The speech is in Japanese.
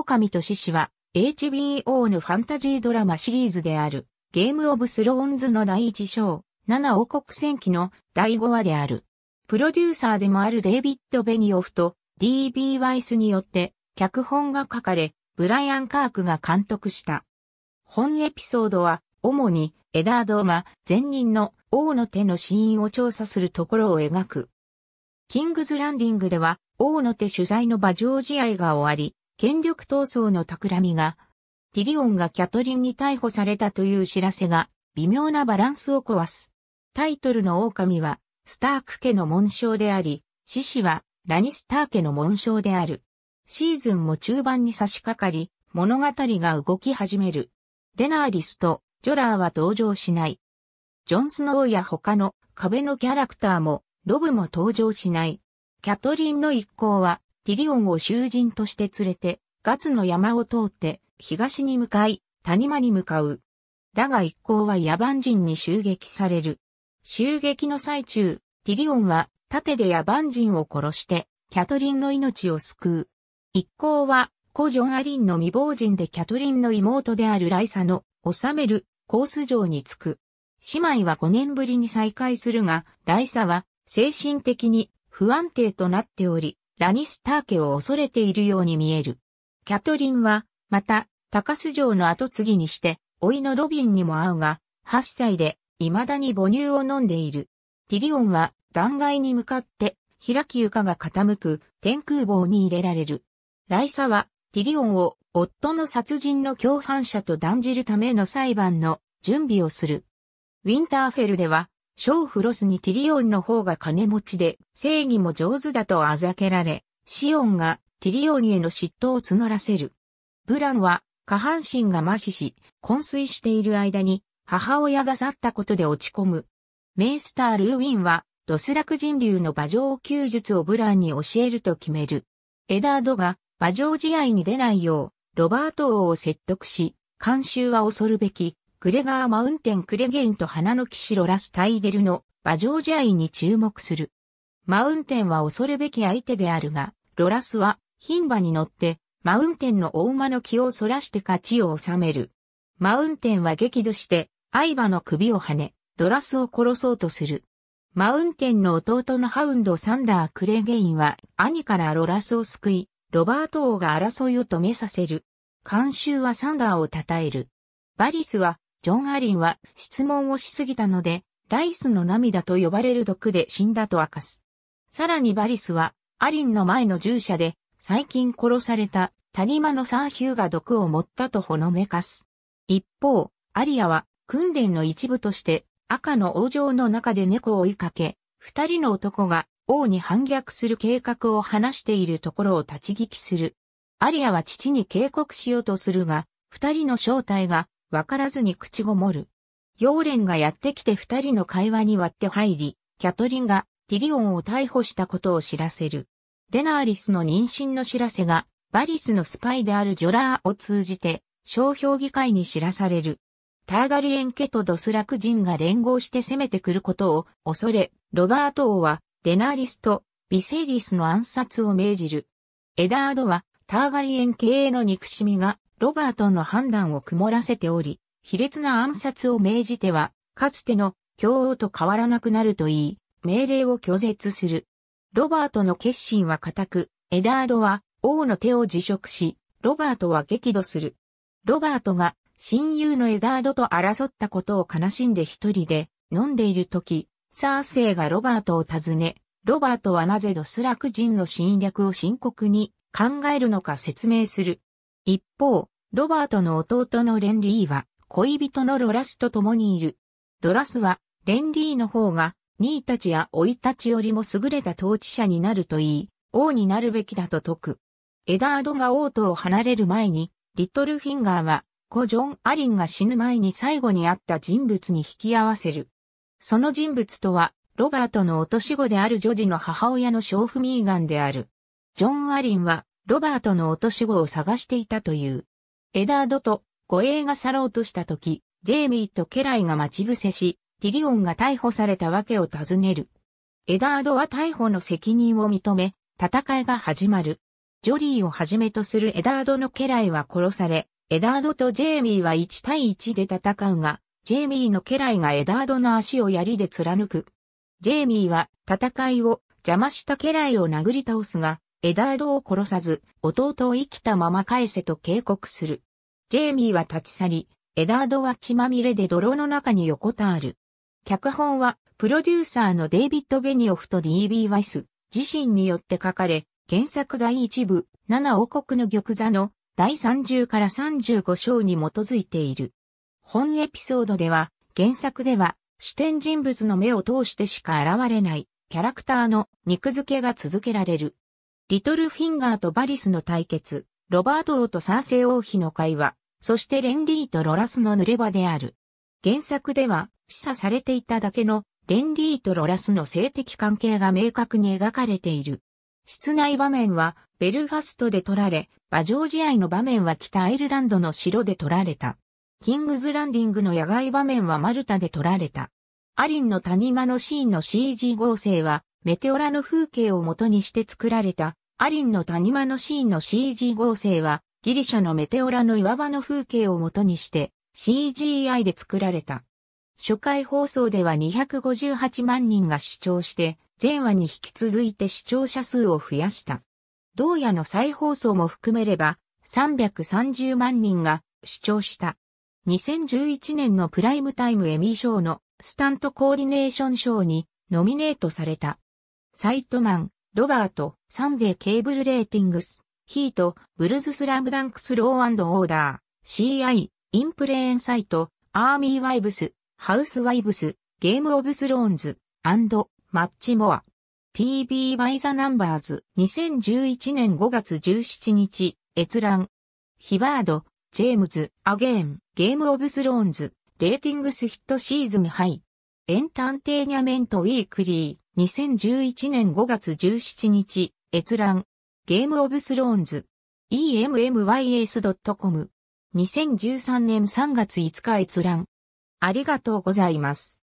狼と獅子は HBO のファンタジードラマシリーズであるゲームオブスローンズの第一章、7王国戦記の第5話である。プロデューサーでもあるデイビッド・ベニオフと D.B. ワイスによって脚本が書かれ、ブライアン・カークが監督した。本エピソードは主にエダードが前任の王の手の死因を調査するところを描く。キングズランディングでは王の手取材の馬上試合が終わり、権力闘争の企みが、ティリオンがキャトリンに逮捕されたという知らせが、微妙なバランスを壊す。タイトルの狼は、スターク家の紋章であり、獅子は、ラニスター家の紋章である。シーズンも中盤に差し掛かり、物語が動き始める。デナーリスとジョラーは登場しない。ジョン・スノーや他の壁のキャラクターも、ロブも登場しない。キャトリンの一行は、ティリオンを囚人として連れて、ガツの山を通って、東に向かい、谷間に向かう。だが一行は野蛮人に襲撃される。襲撃の最中、ティリオンは盾で野蛮人を殺して、キャトリンの命を救う。一行は、古ジョン・アリンの未亡人でキャトリンの妹であるライサの治めるコース城に着く。姉妹は5年ぶりに再会するが、ライサは精神的に不安定となっており、ラニスター家を恐れているように見える。キャトリンは、また、高カス城の後継ぎにして、老いのロビンにも会うが、8歳で、未だに母乳を飲んでいる。ティリオンは、断崖に向かって、開き床が傾く、天空棒に入れられる。ライサは、ティリオンを、夫の殺人の共犯者と断じるための裁判の準備をする。ウィンターフェルでは、ショーフロスにティリオンの方が金持ちで、正義も上手だとあざけられ、シオンがティリオンへの嫉妬を募らせる。ブランは下半身が麻痺し、昏睡している間に母親が去ったことで落ち込む。メイスター・ルーウィンはドスラク人流の馬上級術をブランに教えると決める。エダードが馬上試合に出ないよう、ロバート王を説得し、監修は恐るべきグレガー・マウンテン・クレゲインと花の騎士ロラス・タイデルの馬上試合に注目する。マウンテンは恐るべき相手であるが、ロラスは牝馬に乗ってマウンテンの大馬の気をそらして勝ちを収める。マウンテンは激怒して相馬の首を跳ね、ロラスを殺そうとする。マウンテンの弟のハウンド・サンダー・クレゲインは兄からロラスを救い、ロバート王が争いを止めさせる。監修はサンダーを称える。バリスはジョン・アリンは質問をしすぎたので、ライスの涙と呼ばれる毒で死んだと明かす。さらにバリスは、アリンの前の従者で、最近殺された谷間のサーヒューが毒を持ったとほのめかす。一方、アリアは訓練の一部として赤の王城の中で猫を追いかけ、二人の男が王に反逆する計画を話しているところを立ち聞きする。アリアは父に警告しようとするが、二人の正体がわからずに口ごもる。ヨーレンがやってきて二人の会話に割って入り、キャトリンがティリオンを逮捕したことを知らせる。デナーリスの妊娠の知らせが、バリスのスパイであるジョラーを通じて、商標議会に知らされる。ターガリエン家とドスラク人が連合して攻めてくることを恐れ、ロバート王はデナーリスとビセイリスの暗殺を命じる。エダードはターガリエン家への憎しみがロバートの判断を曇らせており、卑劣な暗殺を命じては、かつての教王と変わらなくなると言い、命令を拒絶する。ロバートの決心は固く、エダードは王の手を辞職し、ロバートは激怒する。ロバートが親友のエダードと争ったことを悲しんで一人で飲んでいる時、サーセイがロバートを訪ね、ロバートはなぜドスラク人の侵略を深刻に考えるのか説明する。一方、ロバートの弟のレンリーは恋人のロラスと共にいる。ロラスはレンリーの方が兄たちや老いたちよりも優れた統治者になると言い、王になるべきだと説く。エダードが王都を離れる前に、リトルフィンガーは、故ジョン・アリンが死ぬ前に最後に会った人物に引き合わせる。その人物とは、ロバートの落とし子であるジョジの母親のショーフ・ミーガンである。ジョン・アリンは、ロバートの落とし子を探していたという。エダードと護衛が去ろうとした時、ジェイミーと家来が待ち伏せし、ティリオンが逮捕されたわけを尋ねる。エダードは逮捕の責任を認め、戦いが始まる。ジョリーをはじめとするエダードの家来は殺され、エダードとジェイミーは1対1で戦うが、ジェイミーの家来がエダードの足を槍で貫く。ジェイミーは戦いを邪魔した家来を殴り倒すが、エダードを殺さず、弟を生きたまま返せと警告する。ジェイミーは立ち去り、エダードは血まみれで泥の中に横たわる。脚本は、プロデューサーのデイビッド・ベニオフと D.B. ワイス、自身によって書かれ、原作第一部、7王国の玉座の第30から35章に基づいている。本エピソードでは、原作では、視点人物の目を通してしか現れない、キャラクターの肉付けが続けられる。リトルフィンガーとバリスの対決、ロバート王とサーセ王妃の会話、そしてレンリーとロラスの濡れ場である。原作では、示唆されていただけの、レンリーとロラスの性的関係が明確に描かれている。室内場面は、ベルファストで撮られ、馬上試合の場面は北アイルランドの城で撮られた。キングズランディングの野外場面はマルタで撮られた。アリンの谷間のシーンの CG 合成は、メテオラの風景を元にして作られた、アリンの谷間のシーンの CG 合成は、ギリシャのメテオラの岩場の風景を元にして、CGI で作られた。初回放送では258万人が視聴して、前話に引き続いて視聴者数を増やした。同夜の再放送も含めれば、330万人が視聴した。2011年のプライムタイムエミー賞のスタントコーディネーション賞にノミネートされた。サイトマン、ロバート、サンデーケーブルレーティングス、ヒート、ブルズスラムダンクスローオーダー、CI、インプレーンサイト、アーミーワイブス、ハウスワイブス、ゲームオブスローンズ、アンド、マッチモア。TV バイザナンバーズ、2011年5月17日、閲覧。ヒバード、ジェームズ、アゲーン、ゲームオブスローンズ、レーティングスヒットシーズンハイ。エンターテイニャメントウィークリー。2011年5月17日、閲覧。ゲームオブスローンズ。emmys.com。2013年3月5日閲覧。ありがとうございます。